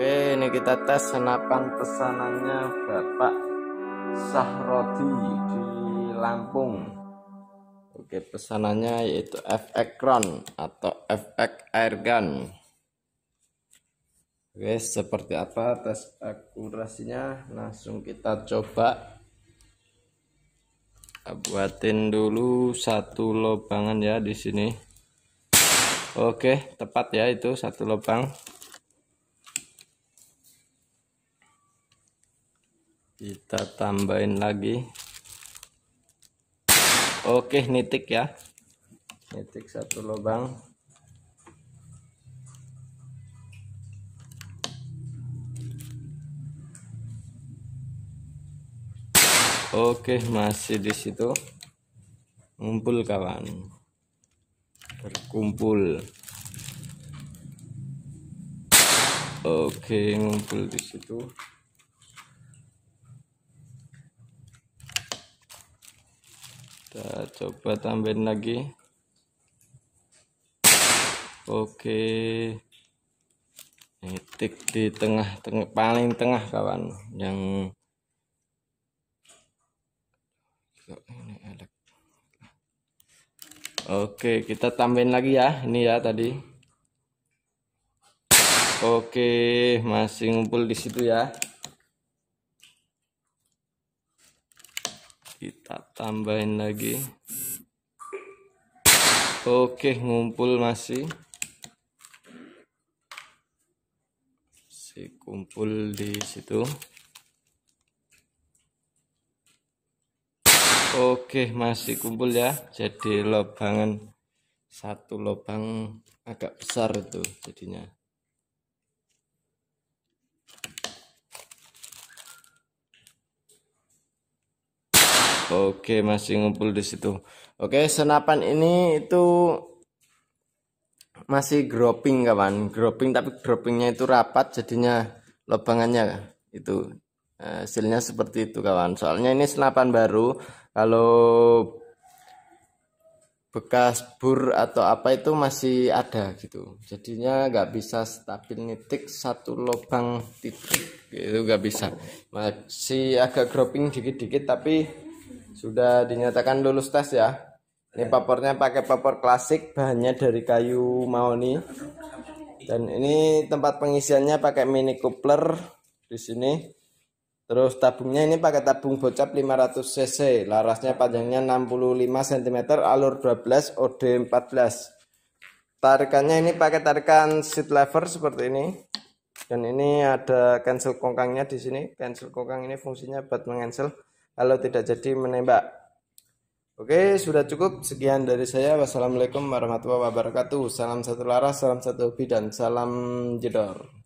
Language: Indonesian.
Oke, ini kita tes senapan pesanannya Bapak Sahrodi di Lampung. Oke, pesanannya yaitu FX Crown atau FX Airgun. Oke, seperti apa tes akurasinya? Langsung kita coba. buatin dulu satu lubangan ya di sini. Oke, tepat ya itu satu lubang. kita tambahin lagi oke nitik ya nitik satu lubang oke masih di situ ngumpul kawan berkumpul oke ngumpul di situ kita coba tambahin lagi oke titik di tengah, tengah paling tengah kawan yang Oke, kita tambahin lagi ya. Ini ya tadi. Oke, masih ngumpul di situ ya. kita tambahin lagi oke ngumpul masih si kumpul di situ oke masih kumpul ya jadi lubangan satu lubang agak besar itu jadinya Oke, masih ngumpul di situ. Oke, senapan ini itu masih groping kawan, groping tapi gropingnya itu rapat jadinya lubangannya itu eh, hasilnya seperti itu kawan. Soalnya ini senapan baru, kalau bekas bur atau apa itu masih ada gitu jadinya nggak bisa stabil nitik satu lubang titik itu nggak bisa masih agak groping dikit-dikit tapi sudah dinyatakan lulus tes ya. Ini papernya pakai paper klasik, bahannya dari kayu mahoni. Dan ini tempat pengisiannya pakai mini coupler di sini. Terus tabungnya ini pakai tabung bocap 500 cc, larasnya panjangnya 65 cm, alur 12, OD 14. Tarikannya ini pakai tarikan seat lever seperti ini. Dan ini ada cancel kongkangnya di sini. Cancel kongkang ini fungsinya buat mengcancel kalau tidak jadi menembak. Oke, sudah cukup. Sekian dari saya. Wassalamualaikum warahmatullahi wabarakatuh. Salam satu laras, salam satu hobi, dan salam jedor.